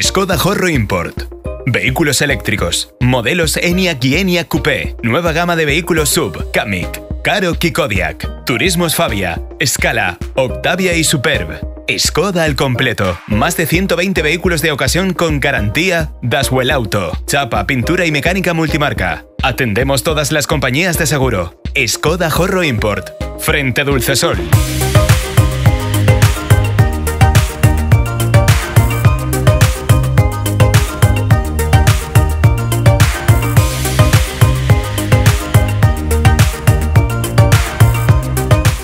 Skoda Horro Import. Vehículos eléctricos, modelos Enia y ENIAC Coupé, nueva gama de vehículos Sub. Kamiq, Karo Kikodiak Kodiaq, Turismos Fabia, Scala, Octavia y Superb. Skoda al completo. Más de 120 vehículos de ocasión con garantía Daswell Auto, chapa, pintura y mecánica multimarca. Atendemos todas las compañías de seguro. Skoda Horro Import. Frente Dulce Sol.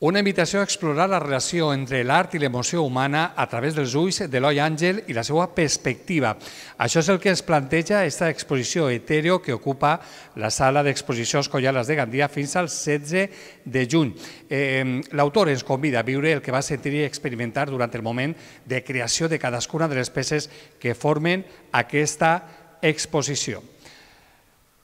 Una invitació a explorar la relació entre l'art i l'emoció humana a través dels ulls de l'Oi Àngel i la seva perspectiva. Això és el que ens planteja aquesta exposició etèreo que ocupa la sala d'exposicions Collales de Gandia fins al 16 de juny. Eh, L'autor ens convida a viure el que va sentir i experimentar durant el moment de creació de cadascuna de les peces que formen aquesta exposició.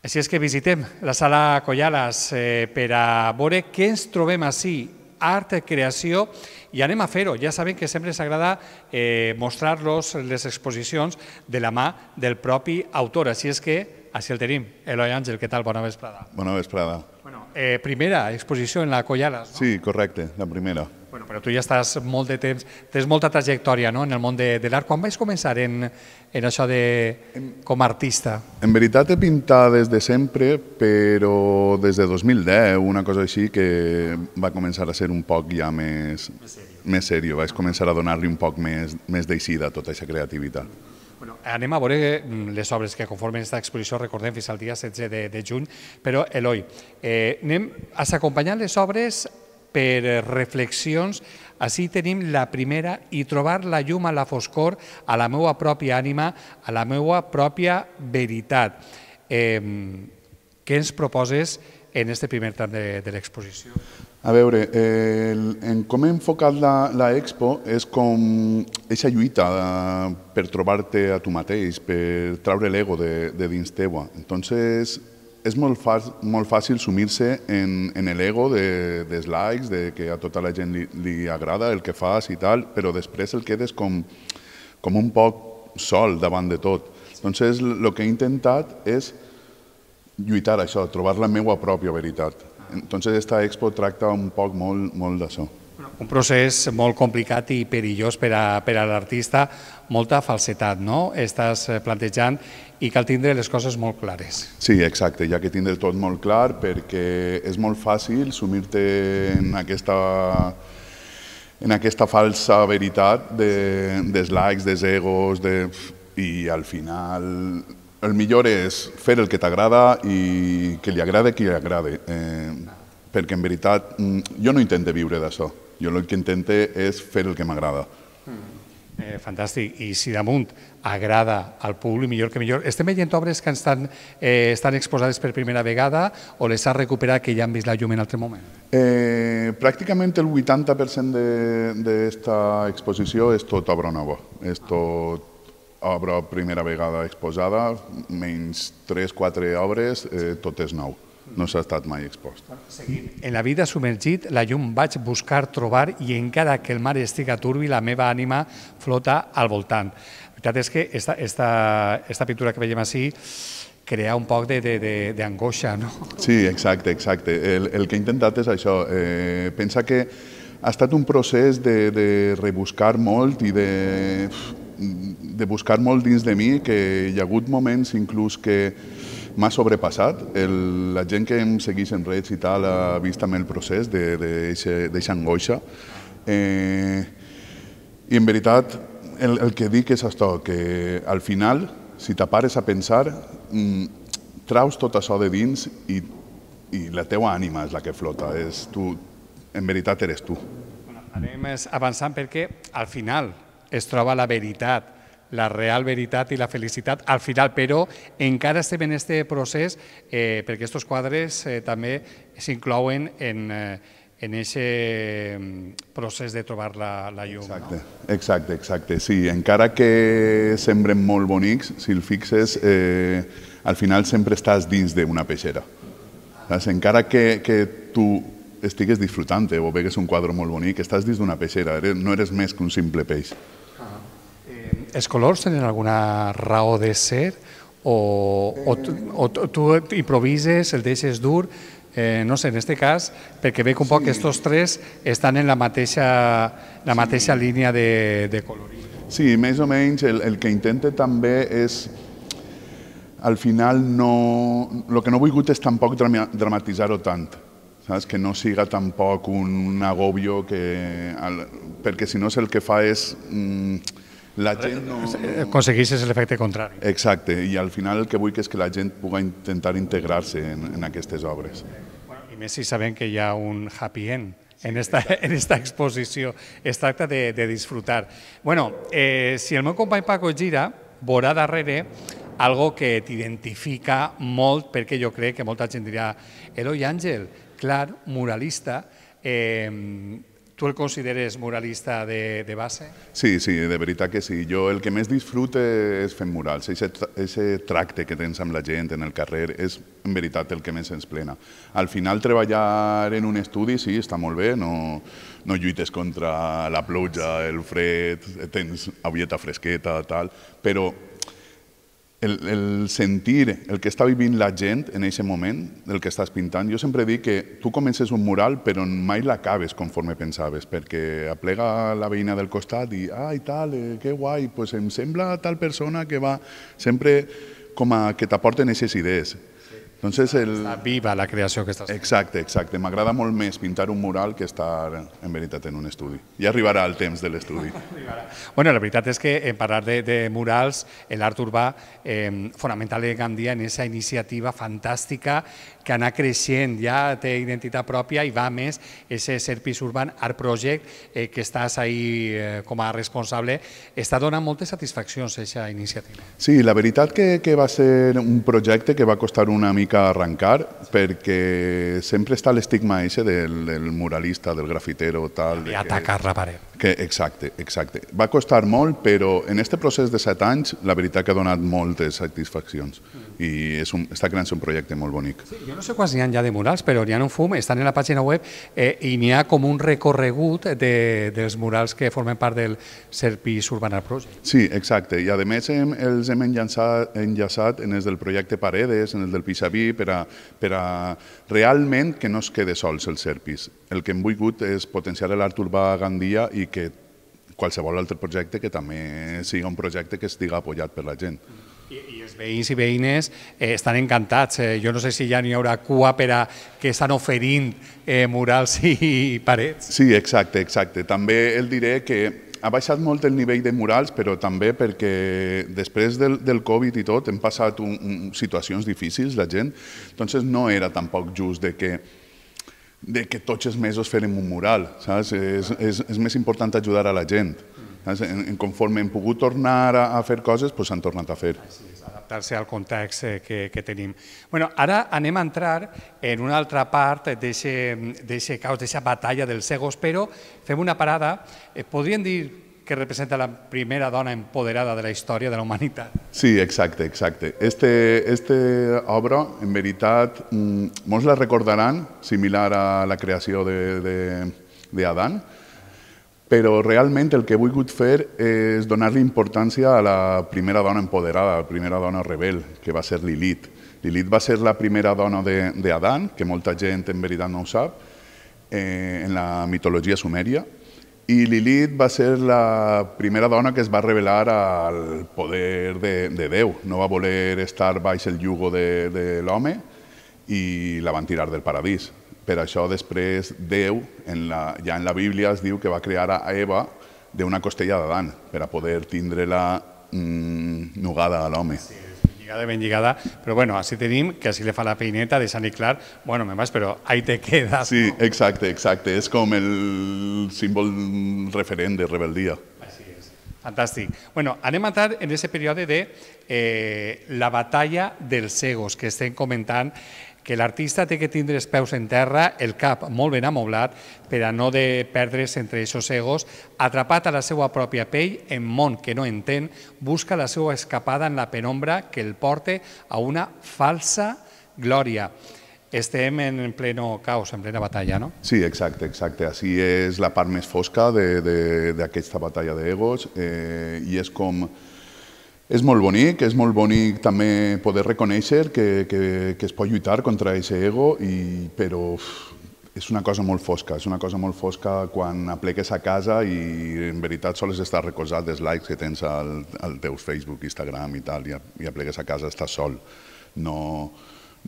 Així és que visitem la sala Collales eh, per a veure què ens trobem així art, creació, i anem a fer-ho. Ja saben que sempre s'agrada eh, mostrar-los les exposicions de la mà del propi autor, així és que així el tenim. Eloi Àngel, què tal? Bona vesprada. Bona vesprada. Bueno, eh, primera exposició en la Collaras. No? Sí, correcte, la primera. Bueno, però tu ja estàs molt de temps, tens molta trajectòria no? en el món de, de l'art. Quan vaig començar en, en això de, com a artista? En veritat he pintat des de sempre, però des de 2010, una cosa així que va començar a ser un poc ja més... Més seriós. Més Vaig començar a donar-li un poc més, més d'eixida a tota aquesta creativitat. Bueno, anem a veure mm, les obres que conformen aquesta exposició, recordem, fins al dia 16 de, de juny, però Eloi, eh, anem, has s'acompanyar les obres per eh, reflexions, així tenim la primera i trobar la llum a la foscor, a la meva pròpia ànima, a la meva pròpia veritat. què ens proposes en este primer tram de, l'exposició? A veure, eh, en com he enfocat la, la expo és com aquesta lluita eh, per trobar-te a tu mateix, per traure l'ego de, de dins teua. Entonces, és molt, molt fàcil sumir-se en, en l'ego de, dels likes, de que a tota la gent li, li agrada el que fas i tal, però després el quedes com, com un poc sol davant de tot. Doncs el que he intentat és lluitar això, trobar la meva pròpia veritat. Entonces, esta expo tracta un poc molt, molt d'això. Un procés molt complicat i perillós per a, per a l'artista, molta falsetat, no? Estàs eh, plantejant i cal tindre les coses molt clares. Sí, exacte, ja que tindre tot molt clar perquè és molt fàcil sumir-te en aquesta en aquesta falsa veritat de, dels likes, dels egos, de, i al final el millor és fer el que t'agrada i que li agrade qui li agrade. Eh, perquè en veritat mm, jo no intento viure d'això. Jo el que intente és fer el que m'agrada. Mm. Eh, fantàstic. I si damunt agrada al públic, millor que millor. Estem veient obres que estan, eh, estan exposades per primera vegada o les ha recuperat que ja han vist la llum en altre moment? Eh, pràcticament el 80% d'aquesta de, exposició és tot obra nova. És tot obra primera vegada exposada, menys 3-4 obres, eh, tot és nou no s'ha estat mai expost. En la vida submergit, la llum vaig buscar trobar i encara que el mar estiga turbi, la meva ànima flota al voltant. La veritat és que esta, esta, esta pintura que veiem així crea un poc d'angoixa, no? Sí, exacte, exacte. El, el que he intentat és això, eh, pensa que ha estat un procés de, de rebuscar molt i de, de buscar molt dins de mi, que hi ha hagut moments inclús que m'ha sobrepassat. El, la gent que em segueix en redes i tal ha vist també el procés d'aquesta angoixa. Eh, I en veritat, el, el que dic és això, que al final, si t'apares a pensar, mm, traus tot això de dins i, i la teua ànima és la que flota. És tu, en veritat eres tu. Bueno, anem avançant perquè al final es troba la veritat la real veritat i la felicitat al final, però encara estem en aquest procés eh, perquè aquests quadres eh, també s'inclouen en, eh, en aquest mm, procés de trobar la, la llum. Exacte, no? exacte, exacte. Sí, encara que semblen molt bonics, si el fixes, eh, al final sempre estàs dins d'una peixera. Saps? Encara que, que tu estigues disfrutant o vegues un quadre molt bonic, estàs dins d'una peixera, no eres més que un simple peix els colors tenen alguna raó de ser o, o, o tu improvises, el deixes dur, eh, no sé, en aquest cas, perquè veig un sí. poc que aquests tres estan en la mateixa, la sí. mateixa línia de, de colorit. Sí, més o menys el, el que intente també és al final no... El que no he volgut és tampoc dramatitzar-ho tant. Saps? Que no siga tampoc un, agobio que... Al, perquè si no és el que fa és... Mm, la gent no... Eh, Aconsegueixes l'efecte contrari. Exacte, i al final el que vull que és que la gent pugui intentar integrar-se en, en aquestes obres. Bueno, I més si sabem que hi ha un happy end en esta, en esta exposició. Es tracta de, de disfrutar. Bueno, eh, si el meu company Paco gira, veurà darrere algo que t'identifica molt, perquè jo crec que molta gent dirà Eloi Àngel, clar, muralista, eh, ¿Tú el consideres muralista de, de base? Sí, sí, de veritat que sí. Jo el que més disfrute és fent murals. ese tracte que tens amb la gent en el carrer és, en veritat, el que més ens plena. Al final, treballar en un estudi, sí, està molt bé, no, no lluites contra la pluja, el fred, tens avieta fresqueta, tal, però el, el sentir el que està vivint la gent en aquest moment, del que estàs pintant, jo sempre dic que tu comences un mural però mai l'acabes conforme pensaves, perquè aplega la veïna del costat i, ai, tal, eh, que guai, pues em sembla tal persona que va... Sempre com a que t'aporten aquestes idees. Entonces el... Està viva la creació que estàs fent. Exacte, exacte. M'agrada molt més pintar un mural que estar, en veritat, en un estudi. Ja arribarà el temps de l'estudi. bueno, la veritat és que en eh, parlar de, de murals, eh, l'art urbà, eh, fonamental de Gandia en aquesta iniciativa fantàstica que anar creixent, ja té identitat pròpia i va més ese Serpis Urban Art Project eh, que estàs ahí eh, com a responsable, està donant moltes satisfaccions aquesta iniciativa. Sí, la veritat que, que va ser un projecte que va costar una mica arrancar, porque siempre está el estigma ese del, muralista, del grafitero, tal... de atacar la pared. Que, exacte, exacte. Va costar molt, però en aquest procés de set anys la veritat que ha donat moltes satisfaccions i és un, està creant un projecte molt bonic. Sí, jo no sé quants n'hi ha ja de murals, però n'hi ha un fum, estan en la pàgina web eh, i n'hi ha com un recorregut de, dels murals que formen part del Serpís Urban Art Project. Sí, exacte, i a més hem, els hem enllaçat, enllaçat en els del projecte Paredes, en el del Pisaví, per a, per a realment que no es quede sols el Serpís el que hem volgut és potenciar l'art urbà a Gandia i que qualsevol altre projecte que també siga un projecte que estiga apoyat per la gent. I, i els veïns i veïnes eh, estan encantats. Eh, jo no sé si ja n'hi haurà cua per a que estan oferint eh, murals i, i parets. Sí, exacte, exacte. També el diré que ha baixat molt el nivell de murals, però també perquè després del, del Covid i tot hem passat un, un, situacions difícils, la gent, doncs no era tampoc just de que de que tots els mesos farem un mural, saps? És, és, és més important ajudar a la gent. Saps? En, en conforme hem pogut tornar a, a fer coses, doncs tornat a fer. adaptar-se al context eh, que, que tenim. Bueno, ara anem a entrar en una altra part d'aquest caos, d'aquesta batalla dels cegos, però fem una parada. Eh, podríem dir que representa la primera dona empoderada de la història de la humanitat. Sí, exacte, exacte. Este, este obra, en veritat, mm, molts la recordaran, similar a la creació de, de, de Adán, però realment el que he volgut fer és donar-li importància a la primera dona empoderada, la primera dona rebel, que va ser Lilith. Lilith va ser la primera dona d'Adán, que molta gent en veritat no ho sap, eh, en la mitologia sumèria, i Lilith va ser la primera dona que es va revelar al poder de, de Déu. No va voler estar baix el yugo de, de l'home i la van tirar del paradís. Per això després Déu, en la, ja en la Bíblia, es diu que va crear a Eva d'una costella d'Adán per a poder tindre-la mm, nugada a l'home. Sí. Lligada i ben lligada, però bueno, així tenim que així li fa la peineta de Sant Iclar, bueno, me vas, però ahí te quedas. Sí, no? exacte, exacte, és com el símbol referent de rebeldia. és, fantàstic. Bueno, anem a entrar en aquest període de eh, la batalla dels egos que estem comentant que l'artista té que tindre els peus en terra, el cap molt ben amoblat, per a no de perdre's entre aquests egos, atrapat a la seva pròpia pell, en món que no entén, busca la seva escapada en la penombra que el porte a una falsa glòria. Estem en pleno caos, en plena batalla, no? Sí, exacte, exacte. Així és la part més fosca d'aquesta batalla d'egos eh, i és com... És molt bonic, és molt bonic també poder reconèixer que, que, que es pot lluitar contra aquest ego, i, però uf, és una cosa molt fosca, és una cosa molt fosca quan apleques a casa i en veritat sols estàs recolzat dels likes que tens al, al teu Facebook, Instagram i tal, i, i apleques a casa, estàs sol. No,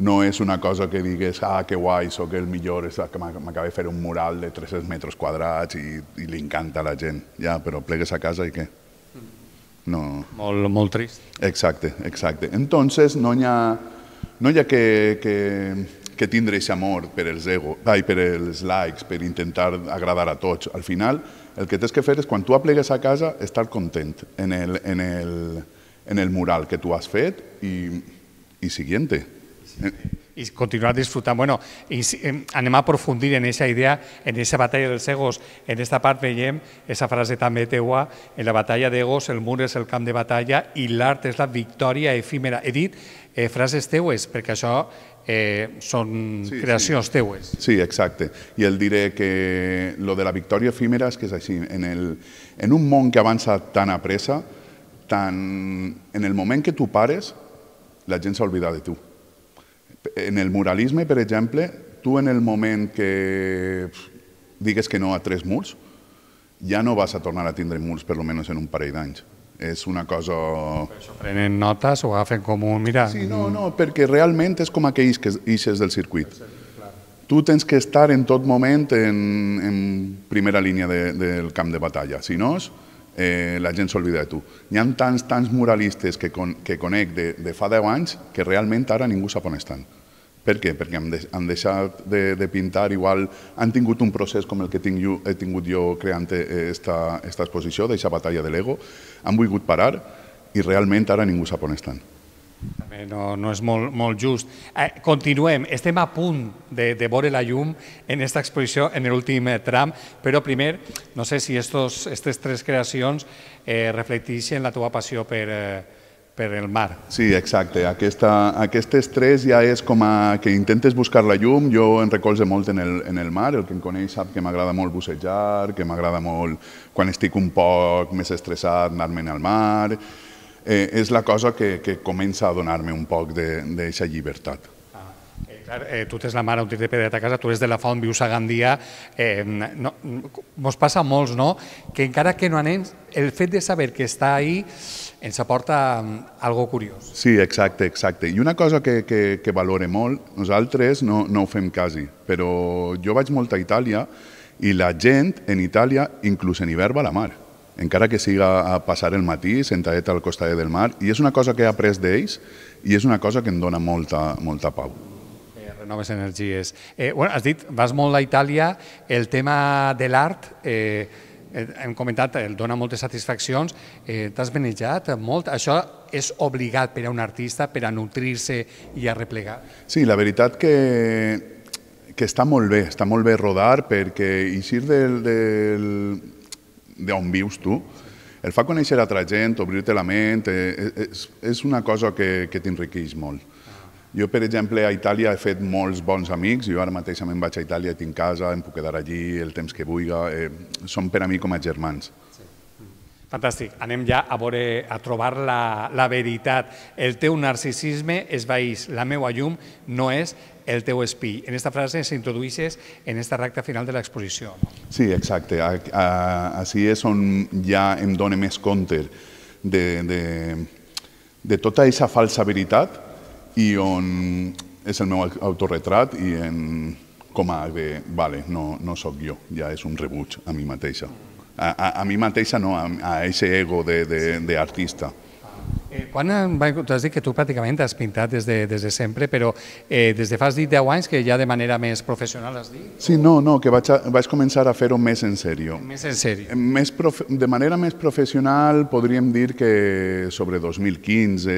no és una cosa que digues, ah, que guai, sóc el millor, que m'acaba de fer un mural de 300 metres quadrats i, i li encanta a la gent. Ja, però plegues a casa i què? No. Molt, molt trist. Exacte, exacte. Entonces no hi ha, no hi ha que, que, que tindre aquest amor per els ego, ai, per els likes, per intentar agradar a tots. Al final, el que tens que fer és, quan tu aplegues a casa, estar content en el, en el, en el mural que tu has fet i, i siguiente y continuar disfrutando. Bueno, y, anem a aprofundir en esa idea, en esa batalla dels egos, en esta part veiem esa frase també teua, en la batalla d'egos el mur és el camp de batalla i l'art és la victòria efímera. He dit eh, frases teues, perquè això eh, són sí, creacions sí. teues. Sí, exacte. I el diré que lo de la victòria efímera és que és així. En, el, en un món que avança tan a pressa, tan, en el moment que tu pares, la gent s'ha oblidat de tu. En el muralisme, per exemple, tu en el moment que digues que no a tres murs, ja no vas a tornar a tindre murs, per almenys en un parell d'anys. És una cosa... prenen notes o agafen com un... Mira... Sí, no, mm, no, perquè realment és com aquells que eixes del circuit. Tu tens que estar en tot moment en, en primera línia de, del camp de batalla. Si no, és eh, la gent s'oblida de tu. Hi ha tants, tants muralistes que, con, que conec de, de fa 10 anys que realment ara ningú sap on estan. Per què? Perquè han, de, han deixat de, de pintar, igual han tingut un procés com el que tinc jo, he tingut jo creant eh, esta, esta exposició, d'aquesta batalla de l'ego, han volgut parar i realment ara ningú sap on estan. També no, no és molt, molt just. Eh, continuem, estem a punt de, de veure la llum en aquesta exposició, en l'últim eh, tram, però primer, no sé si estos, aquestes tres creacions eh, reflecteixen la teva passió per, eh, per el mar. Sí, exacte. Aquesta, aquestes tres ja és com a que intentes buscar la llum. Jo em recolze molt en el, en el mar. El que em coneix sap que m'agrada molt bussejar, que m'agrada molt, quan estic un poc més estressat, anar-me'n al mar eh, és la cosa que, que comença a donar-me un poc d'aquesta llibertat. Ah, eh, clar, eh, tu tens la mare un de pedret a casa, tu eres de la fa on vius a Gandia. Eh, no, mos passa a molts, no?, que encara que no anem, el fet de saber que està ahí ens aporta mm, algo curiós. Sí, exacte, exacte. I una cosa que, que, que valore molt, nosaltres no, no ho fem quasi, però jo vaig molt a Itàlia i la gent en Itàlia inclús en hivern va a la mar encara que siga a passar el matí, sentadet al costat del mar, i és una cosa que he après d'ells i és una cosa que em dona molta, molta pau eh, noves energies. Eh, bueno, has dit, vas molt a Itàlia, el tema de l'art, eh, eh hem comentat, el eh, dona moltes satisfaccions, eh, t'has benejat molt, això és obligat per a un artista per a nutrir-se i a replegar? Sí, la veritat que, que està molt bé, està molt bé rodar perquè eixir del, del, d'on vius tu, el fa conèixer altra gent, obrir-te la ment, eh, eh, és, és una cosa que, que t'enriqueix molt. Jo, per exemple, a Itàlia he fet molts bons amics, jo ara mateix me'n vaig a Itàlia, tinc casa, em puc quedar allí el temps que vulgui, eh, són per a mi com a germans. Fantàstic. Anem ja a veure, a trobar la, la veritat. El teu narcisisme és veïs, la meua llum no és el teu espill. En aquesta frase s'introduixes en aquesta recta final de l'exposició. Sí, exacte. així és on ja em dóna més compte de, de, de tota aquesta falsa veritat i on és el meu autorretrat i en, com a de, vale, no, no sóc jo, ja és un rebuig a mi mateixa. Mm a, a, a mi mateixa, no, a, a ese ego d'artista. Eh, quan tu has dit que tu pràcticament has pintat des de, des de sempre, però eh, des de fa, 10 anys, que ja de manera més professional has dit? Sí, no, no, que vaig, a, vaig començar a fer-ho més en sèrio. Més en sèrio. Eh, més profe, de manera més professional podríem dir que sobre 2015,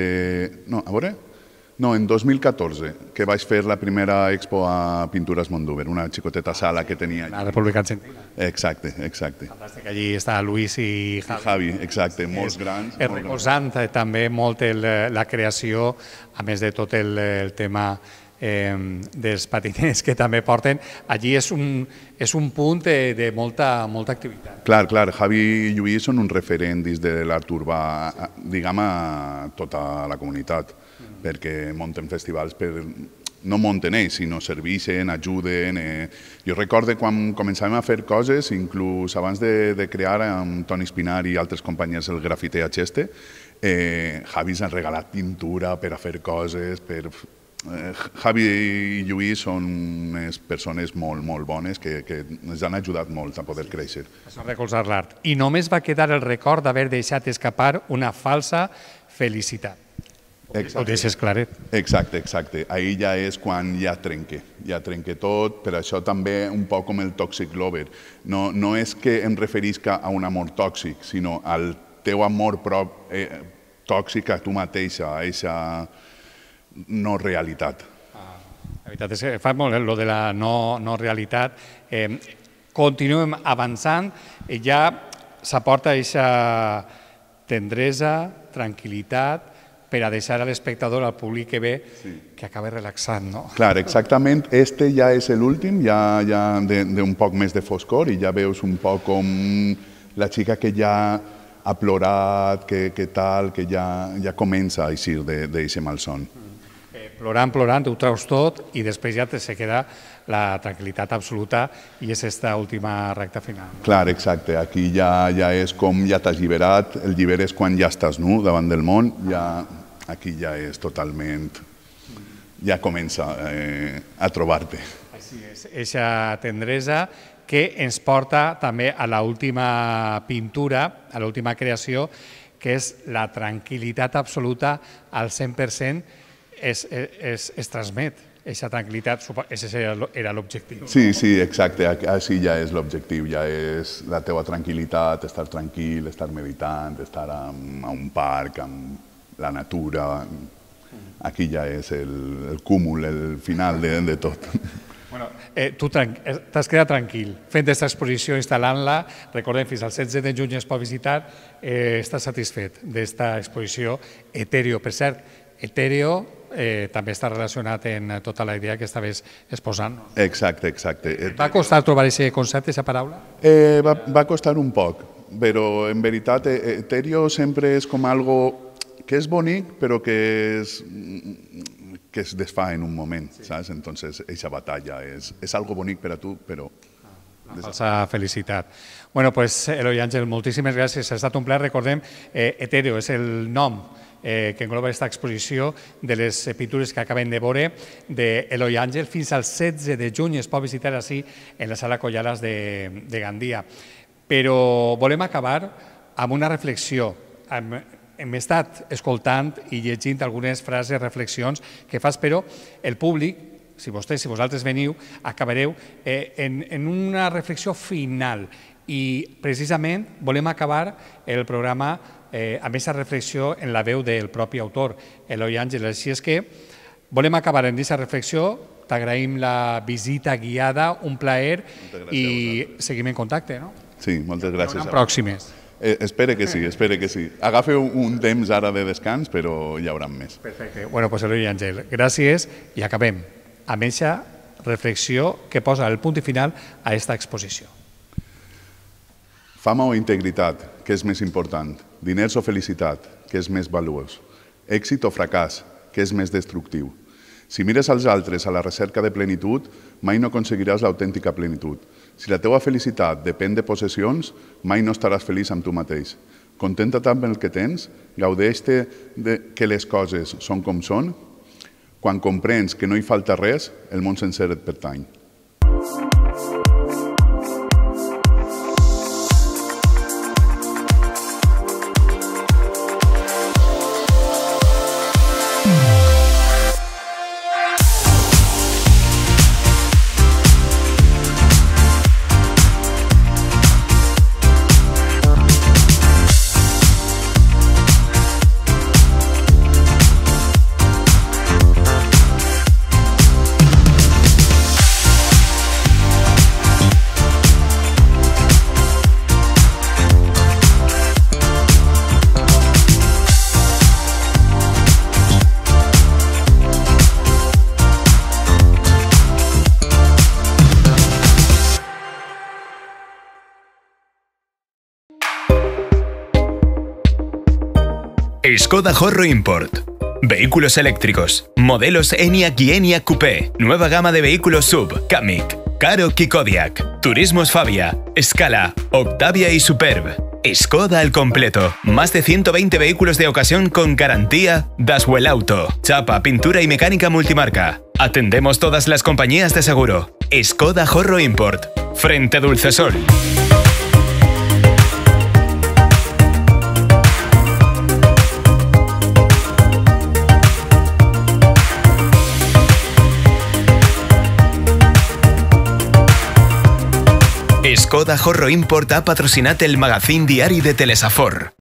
no, a veure, no, en 2014, que vaig fer la primera expo a Pintures Mondúber, una xicoteta sala que tenia. Allà. La República Argentina. Exacte, exacte. Fantàstic, allí està Luis i Javi. I Javi, exacte, sí, molts grans. És molt recolzant gran. Eh, també molt el, eh, la creació, a més de tot el, el tema eh, dels patiners que també porten. Allí és un, és un punt de, de molta, molta activitat. Clar, clar, Javi i Lluís són un referent dins de l'art urbà, sí. diguem, a tota la comunitat perquè munten festivals per no munten ells, sinó serveixen, ajuden. Eh. Jo recorde quan començàvem a fer coses, inclús abans de, de crear amb Toni Espinar i altres companyes el grafite a Cheste, eh, Javi s'han regalat pintura per a fer coses, per... Eh, Javi i Lluís són unes persones molt, molt bones que, que ens han ajudat molt a poder sí, créixer. S'ha recolzat l'art. I només va quedar el record d'haver deixat escapar una falsa felicitat. Eh, exacte. Ho deixes claret. Exacte, exacte. Ahir ja és quan ja trenque, ja trenque tot, per això també un poc com el tòxic lover. No, no és que em referisca a un amor tòxic, sinó al teu amor prop, eh, tòxic a tu mateixa, a aquesta no realitat. Ah, la veritat és que fa molt, eh, lo de la no, no realitat. Eh, continuem avançant, eh, ja s'aporta aquesta tendresa, tranquil·litat, per a deixar a l'espectador, al públic que ve, sí. que acabe relaxant, no? Clar, exactament. Este ja és l'últim, ja, ja d'un poc més de foscor i ja veus un poc com la xica que ja ha plorat, que, que tal, que ja, ja comença a eixir d'aquest malson. Mm. Eh, plorant, plorant, ho traus tot i després ja te se queda la tranquil·litat absoluta i és esta última recta final. Clar, exacte. Aquí ja, ja és com ja t'has alliberat, el lliberes quan ja estàs nu davant del món, ja aquí ja és totalment... ja comença eh, a trobar-te. Així és, eixa tendresa que ens porta també a l'última pintura, a l'última creació, que és la tranquil·litat absoluta al 100% es, es, es transmet. Aquesta tranquil·litat, aquest era l'objectiu. Sí, sí, exacte, així ja és l'objectiu, ja és la teva tranquil·litat, estar tranquil, estar meditant, estar a un parc, amb la natura. Aquí ja és el, el cúmul, el final de, de tot. Bueno, eh, tu eh, t'has quedat tranquil fent aquesta exposició, instal·lant-la. Recordem, fins al 16 de juny es pot visitar. Eh, estàs satisfet d'esta exposició Etèreo. Per cert, Etèreo eh, també està relacionat en tota la idea que estaves exposant. Exacte, exacte. Et Va costar trobar aquest concepte, aquesta paraula? Eh, va, va costar un poc, però en veritat eh, Etèreo sempre és com algo que és bonic però que és que es desfà en un moment, sí. saps? Entonces, eixa batalla és, és algo bonic per a tu, però... Ah, una falsa felicitat. Bueno, pues, Eloi Àngel, moltíssimes gràcies. Ha estat un plaer, Recordem, eh, Etéreo és el nom eh, que engloba aquesta exposició de les pintures que acaben de veure d'Eloi de Àngel. Fins al 16 de juny es pot visitar així en la sala Collalas de, de Gandia. Però volem acabar amb una reflexió, amb hem estat escoltant i llegint algunes frases, reflexions que fa, però el públic, si vostès, si vosaltres veniu, acabareu eh, en, en una reflexió final i precisament volem acabar el programa eh, amb aquesta reflexió en la veu del propi autor, Eloi Àngel. Així és que volem acabar en aquesta reflexió, t'agraïm la visita guiada, un plaer i seguim en contacte. No? Sí, moltes gràcies. la pròximes. Eh, espere que sí, espere que sí. Agafe un, un temps ara de descans, però hi haurà més. Perfecte. Bueno, pues Eloi Àngel, gràcies i acabem amb aquesta reflexió que posa el punt final a aquesta exposició. Fama o integritat, què és més important? Diners o felicitat, què és més valuós? Èxit o fracàs, què és més destructiu? Si mires als altres a la recerca de plenitud, mai no aconseguiràs l'autèntica plenitud si la teua felicitat depèn de possessions, mai no estaràs feliç amb tu mateix. Contenta't amb el que tens, gaudeix-te que les coses són com són. Quan comprens que no hi falta res, el món sencer et pertany. Skoda Horro Import. Vehículos eléctricos, modelos Enia y Enia Coupé, nueva gama de vehículos Sub. Kamiq, Caro Kikodiak, Turismos Fabia, Scala, Octavia y Superb. Skoda al completo. Más de 120 vehículos de ocasión con garantía Daswell Auto. Chapa, pintura y mecánica multimarca. Atendemos todas las compañías de seguro. Skoda Horro Import. Frente a Dulce Sol. Coda Horro importa ha el magazín diario de Telesafor.